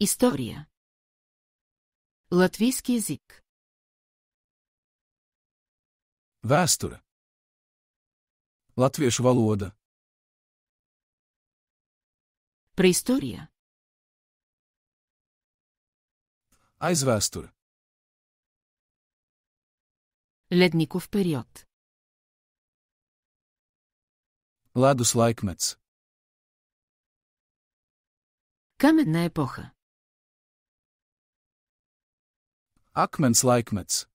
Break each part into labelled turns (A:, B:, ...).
A: История. Латвийский язык. Vēsture. Latviešu valoda. Preistorija. Aizvēsture. Lednikov period. Ledus laikmets. Каменна епоха. Акменс Лайкмец.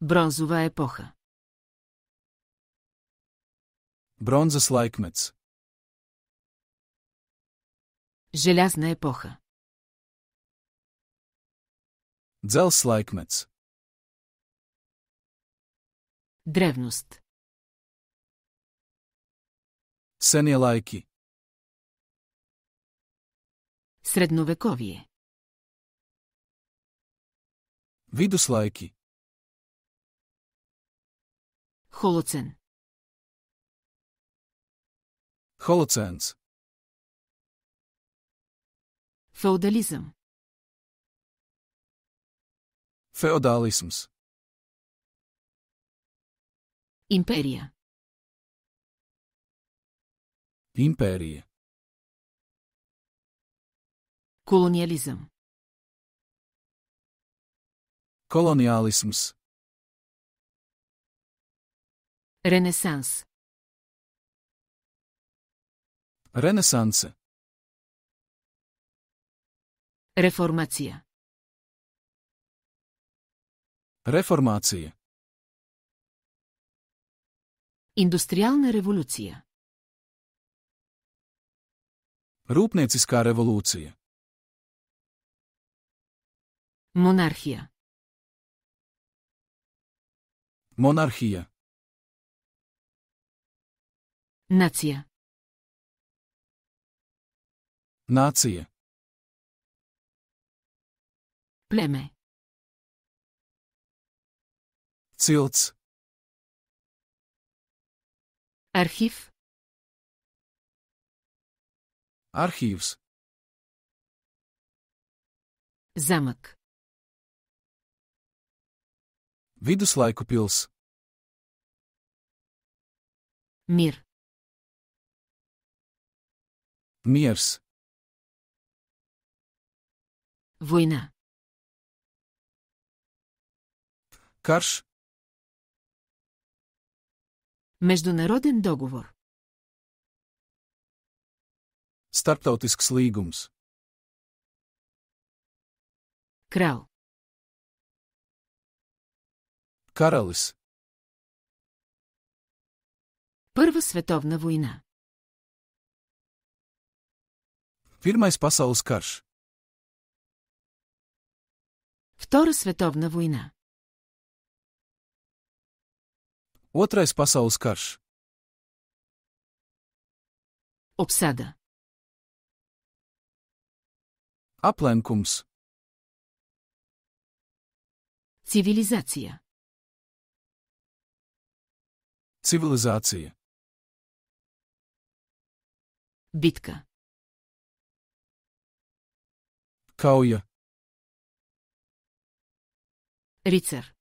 A: Бронзова епоха. Бронза слайкмец. Желязна епоха. Дзел слайкмец. Древност. Сение лайки. Средновековие. Viduslaiki Holocen Holocens Feudalizam Feodalisms Imperija Imperije Kolonijalizam Koloniālisms Renesans Renesanse Reformacija Reformācija Industriālna revolūcija Rūpnieciskā revolūcija Monarhija Монархия. Нация. Нация. Племе. Цилц. Архив. Архивс. Замък. Viduslaiku pils. Мир. Мирс. Война. Карш. Международен договор. Startautisks līgums. Krau. Karalis. Първа световна война. Фирма е спаса Оскарш. Втора световна война. Отра е спаса Оскарш. Обсада. Апленкумс. Цивилизация. Цивилизация. Битка. Каоя. Рицар.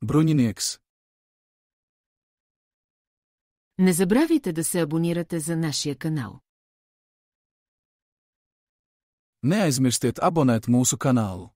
A: Бронинекс. Не забравяйте да се абонирате за нашия канал. Не Neaizmirstiet abonēt му канал.